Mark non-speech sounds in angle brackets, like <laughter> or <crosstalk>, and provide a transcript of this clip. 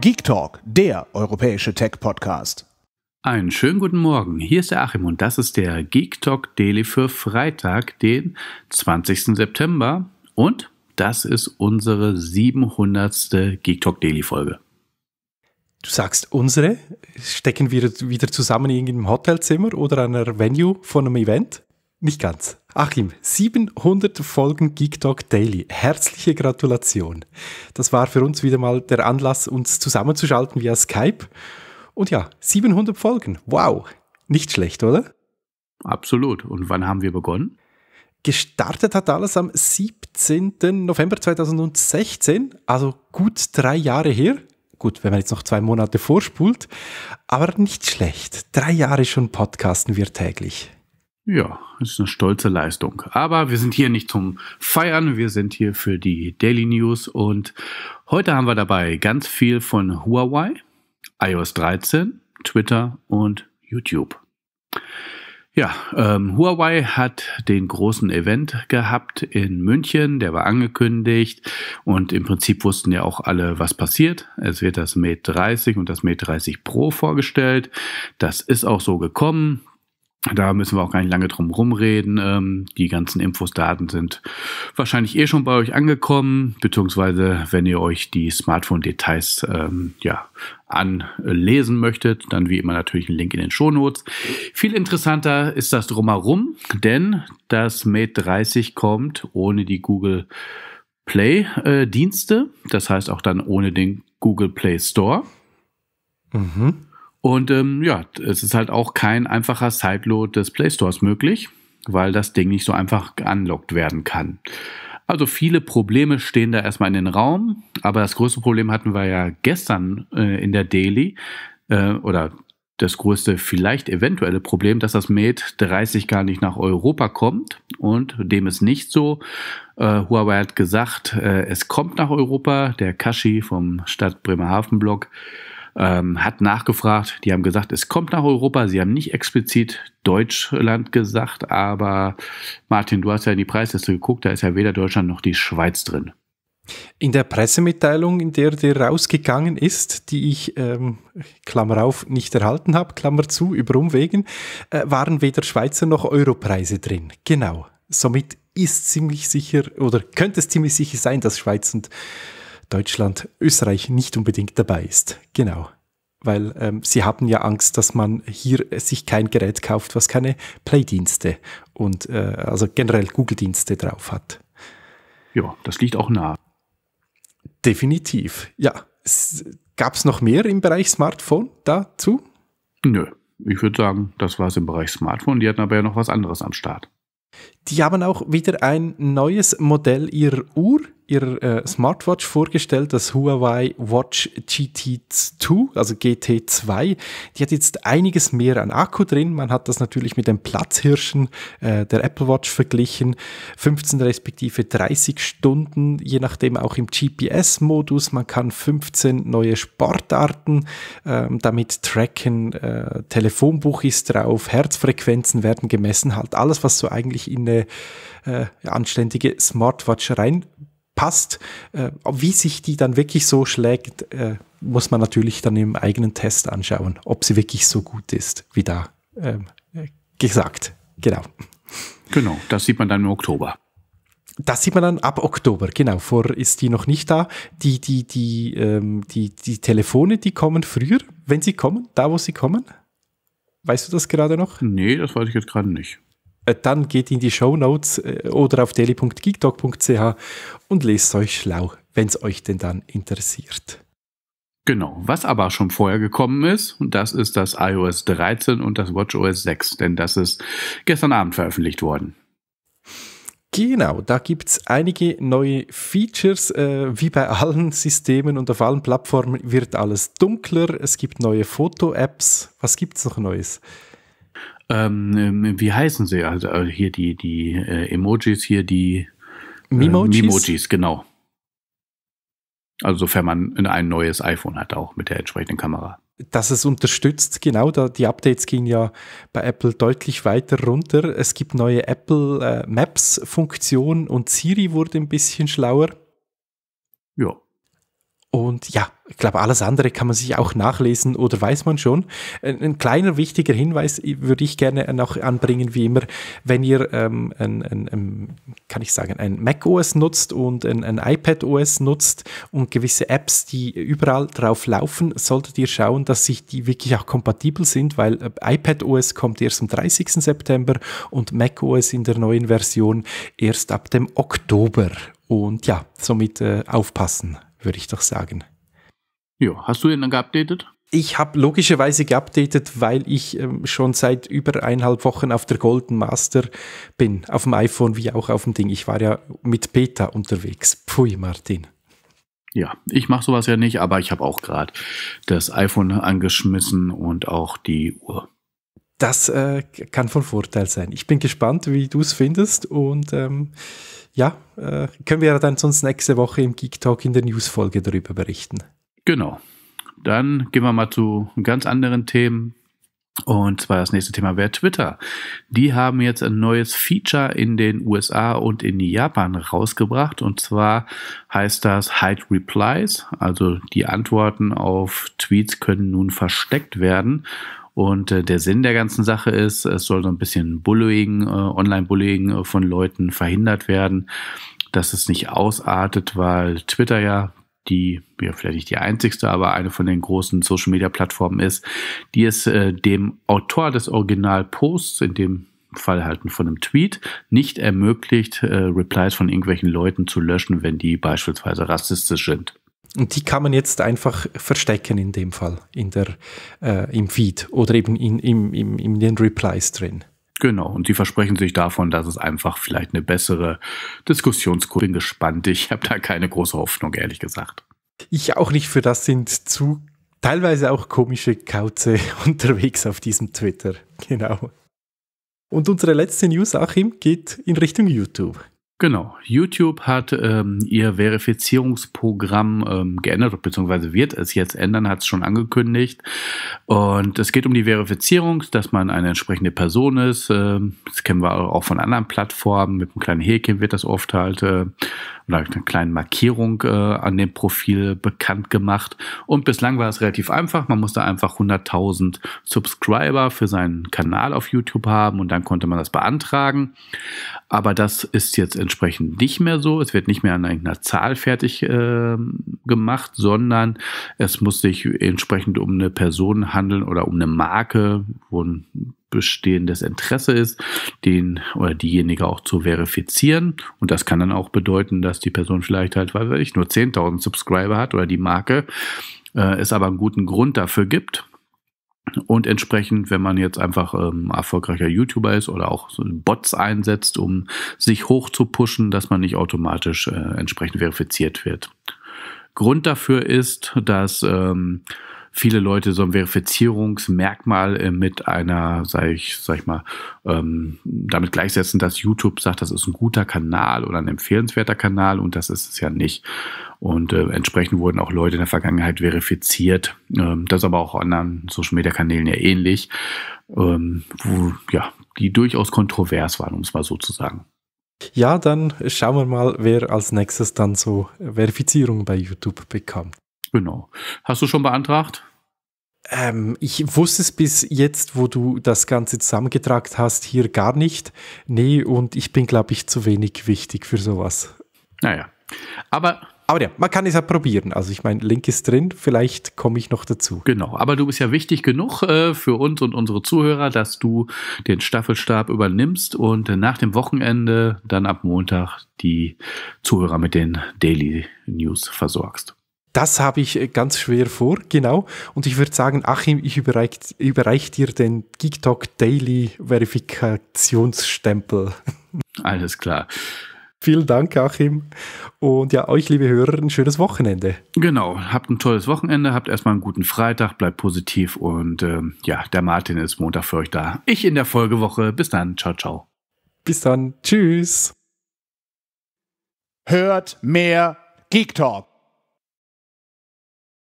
Geek Talk, der europäische Tech-Podcast. Einen schönen guten Morgen. Hier ist der Achim und das ist der Geek Talk Daily für Freitag, den 20. September. Und das ist unsere 700. Geek Talk Daily Folge. Du sagst unsere? Stecken wir wieder zusammen in einem Hotelzimmer oder einer Venue von einem Event? Nicht ganz. Achim, 700 Folgen Geek Talk Daily. Herzliche Gratulation. Das war für uns wieder mal der Anlass, uns zusammenzuschalten via Skype. Und ja, 700 Folgen. Wow. Nicht schlecht, oder? Absolut. Und wann haben wir begonnen? Gestartet hat alles am 17. November 2016, also gut drei Jahre her. Gut, wenn man jetzt noch zwei Monate vorspult, aber nicht schlecht. Drei Jahre schon podcasten wir täglich. Ja, ist eine stolze Leistung. Aber wir sind hier nicht zum Feiern, wir sind hier für die Daily News und heute haben wir dabei ganz viel von Huawei, iOS 13, Twitter und YouTube. Ja, ähm, Huawei hat den großen Event gehabt in München, der war angekündigt und im Prinzip wussten ja auch alle, was passiert. Es wird das Mate 30 und das Mate 30 Pro vorgestellt. Das ist auch so gekommen. Da müssen wir auch gar nicht lange drum rumreden. Ähm, die ganzen Infos, Daten sind wahrscheinlich eh schon bei euch angekommen, beziehungsweise wenn ihr euch die Smartphone-Details ähm, ja, anlesen möchtet, dann wie immer natürlich ein Link in den Shownotes. Viel interessanter ist das drumherum, denn das Mate 30 kommt ohne die Google Play-Dienste, äh, das heißt auch dann ohne den Google Play Store. Mhm. Und ähm, ja, es ist halt auch kein einfacher Sideload des Play Stores möglich, weil das Ding nicht so einfach geanlockt werden kann. Also viele Probleme stehen da erstmal in den Raum, aber das größte Problem hatten wir ja gestern äh, in der Daily äh, oder das größte vielleicht eventuelle Problem, dass das Mate 30 gar nicht nach Europa kommt und dem ist nicht so. Äh, Huawei hat gesagt, äh, es kommt nach Europa. Der Kashi vom Stadt Bremerhaven block ähm, hat nachgefragt. Die haben gesagt, es kommt nach Europa. Sie haben nicht explizit Deutschland gesagt, aber Martin, du hast ja in die Preisliste geguckt, da ist ja weder Deutschland noch die Schweiz drin. In der Pressemitteilung, in der der rausgegangen ist, die ich, ähm, Klammer auf, nicht erhalten habe, Klammer zu, über Umwegen, äh, waren weder Schweizer noch Europreise drin. Genau. Somit ist ziemlich sicher oder könnte es ziemlich sicher sein, dass Schweiz und Deutschland, Österreich nicht unbedingt dabei ist. Genau. Weil ähm, sie haben ja Angst, dass man hier sich kein Gerät kauft, was keine Play-Dienste und äh, also generell Google-Dienste drauf hat. Ja, das liegt auch nah. Definitiv. Ja. Gab es noch mehr im Bereich Smartphone dazu? Nö. Ich würde sagen, das war es im Bereich Smartphone. Die hatten aber ja noch was anderes am Start. Die haben auch wieder ein neues Modell ihrer Uhr ihrer äh, Smartwatch vorgestellt, das Huawei Watch GT2, also GT2. Die hat jetzt einiges mehr an Akku drin. Man hat das natürlich mit den Platzhirschen äh, der Apple Watch verglichen. 15 respektive 30 Stunden, je nachdem auch im GPS-Modus. Man kann 15 neue Sportarten ähm, damit tracken. Äh, Telefonbuch ist drauf, Herzfrequenzen werden gemessen, halt alles, was so eigentlich in eine äh, anständige Smartwatch rein passt. Äh, wie sich die dann wirklich so schlägt, äh, muss man natürlich dann im eigenen Test anschauen, ob sie wirklich so gut ist, wie da ähm, gesagt. Genau. Genau, das sieht man dann im Oktober. Das sieht man dann ab Oktober, genau. Vor ist die noch nicht da. Die, die, die, ähm, die, die Telefone, die kommen früher, wenn sie kommen, da wo sie kommen. Weißt du das gerade noch? Nee, das weiß ich jetzt gerade nicht. Äh, dann geht in die Show Notes äh, oder auf daily.geektalk.ch und lest euch schlau, wenn es euch denn dann interessiert. Genau, was aber schon vorher gekommen ist, und das ist das iOS 13 und das WatchOS 6, denn das ist gestern Abend veröffentlicht worden. Genau, da gibt es einige neue Features. Äh, wie bei allen Systemen und auf allen Plattformen wird alles dunkler. Es gibt neue Foto-Apps. Was gibt es noch Neues? Ähm, ähm, wie heißen sie? Also äh, hier die, die äh, Emojis, hier die äh, Mimojis? Mimojis, genau. Also sofern man ein neues iPhone hat, auch mit der entsprechenden Kamera. Dass es unterstützt, genau, da die Updates gehen ja bei Apple deutlich weiter runter. Es gibt neue Apple äh, Maps-Funktion und Siri wurde ein bisschen schlauer. Ja. Und ja, ich glaube, alles andere kann man sich auch nachlesen oder weiß man schon. Ein, kleiner wichtiger Hinweis würde ich gerne noch anbringen, wie immer, wenn ihr, ähm, ein, ein, ein, kann ich sagen, ein Mac OS nutzt und ein, ein iPad OS nutzt und gewisse Apps, die überall drauf laufen, solltet ihr schauen, dass sich die wirklich auch kompatibel sind, weil äh, iPad OS kommt erst am 30. September und Mac OS in der neuen Version erst ab dem Oktober. Und ja, somit äh, aufpassen würde ich doch sagen. Ja, hast du ihn dann geupdatet? Ich habe logischerweise geupdatet, weil ich ähm, schon seit über eineinhalb Wochen auf der Golden Master bin, auf dem iPhone wie auch auf dem Ding. Ich war ja mit Beta unterwegs. Pfui, Martin. Ja, ich mache sowas ja nicht, aber ich habe auch gerade das iPhone angeschmissen und auch die Uhr das äh, kann von Vorteil sein. Ich bin gespannt, wie du es findest und ähm, ja, äh, können wir dann sonst nächste Woche im Geek Talk in der News-Folge darüber berichten. Genau. Dann gehen wir mal zu ganz anderen Themen. Und zwar das nächste Thema wäre Twitter. Die haben jetzt ein neues Feature in den USA und in Japan rausgebracht. Und zwar heißt das Hide Replies. Also die Antworten auf Tweets können nun versteckt werden. Und äh, der Sinn der ganzen Sache ist, es soll so ein bisschen Bullying, äh, Online-Bullying äh, von Leuten verhindert werden, dass es nicht ausartet, weil Twitter ja die, ja, vielleicht nicht die einzigste, aber eine von den großen Social-Media-Plattformen ist, die es äh, dem Autor des Original Posts in dem Fall halten von einem Tweet nicht ermöglicht, äh, Replies von irgendwelchen Leuten zu löschen, wenn die beispielsweise rassistisch sind. Und die kann man jetzt einfach verstecken in dem Fall, in der, äh, im Feed oder eben in, in, in, in den Replies drin. Genau, und die versprechen sich davon, dass es einfach vielleicht eine bessere Diskussionskultur. Bin gespannt, ich habe da keine große Hoffnung, ehrlich gesagt. Ich auch nicht, für das sind zu teilweise auch komische Kauze <laughs> unterwegs auf diesem Twitter. Genau. Und unsere letzte News, Achim, geht in Richtung YouTube. Genau. YouTube hat ähm, ihr Verifizierungsprogramm ähm, geändert, beziehungsweise wird es jetzt ändern, hat es schon angekündigt. Und es geht um die Verifizierung, dass man eine entsprechende Person ist. Ähm, das kennen wir auch von anderen Plattformen. Mit einem kleinen Häkchen wird das oft halt äh, oder einer kleinen Markierung äh, an dem Profil bekannt gemacht. Und bislang war es relativ einfach. Man musste einfach 100.000 Subscriber für seinen Kanal auf YouTube haben und dann konnte man das beantragen. Aber das ist jetzt entsprechend nicht mehr so. Es wird nicht mehr an einer Zahl fertig äh, gemacht, sondern es muss sich entsprechend um eine Person handeln oder um eine Marke, wo ein bestehendes Interesse ist, den oder diejenige auch zu verifizieren. Und das kann dann auch bedeuten, dass die Person vielleicht halt, weil ich, nur 10.000 Subscriber hat oder die Marke, äh, es aber einen guten Grund dafür gibt, und entsprechend, wenn man jetzt einfach ähm, erfolgreicher YouTuber ist oder auch so Bots einsetzt, um sich hoch zu pushen, dass man nicht automatisch äh, entsprechend verifiziert wird. Grund dafür ist, dass ähm, viele Leute so ein Verifizierungsmerkmal äh, mit einer, sag ich, sag ich mal, ähm, damit gleichsetzen, dass YouTube sagt, das ist ein guter Kanal oder ein empfehlenswerter Kanal und das ist es ja nicht. Und äh, entsprechend wurden auch Leute in der Vergangenheit verifiziert. Ähm, das aber auch anderen Social Media Kanälen ja ähnlich, ähm, wo, ja, die durchaus kontrovers waren, um es mal so zu sagen. Ja, dann schauen wir mal, wer als nächstes dann so Verifizierung bei YouTube bekommt. Genau. Hast du schon beantragt? Ähm, ich wusste es bis jetzt, wo du das Ganze zusammengetragen hast, hier gar nicht. Nee, und ich bin, glaube ich, zu wenig wichtig für sowas. Naja. Aber aber ja, man kann es ja probieren. Also ich meine, Link ist drin, vielleicht komme ich noch dazu. Genau, aber du bist ja wichtig genug äh, für uns und unsere Zuhörer, dass du den Staffelstab übernimmst und nach dem Wochenende dann ab Montag die Zuhörer mit den Daily News versorgst. Das habe ich äh, ganz schwer vor, genau. Und ich würde sagen, Achim, ich überreiche überreich dir den GeekTalk Daily Verifikationsstempel. <laughs> Alles klar. Vielen Dank, Achim. Und ja, euch, liebe Hörer, ein schönes Wochenende. Genau, habt ein tolles Wochenende, habt erstmal einen guten Freitag, bleibt positiv und ähm, ja, der Martin ist Montag für euch da. Ich in der Folgewoche. Bis dann, ciao, ciao. Bis dann, tschüss. Hört mehr Geek Talk.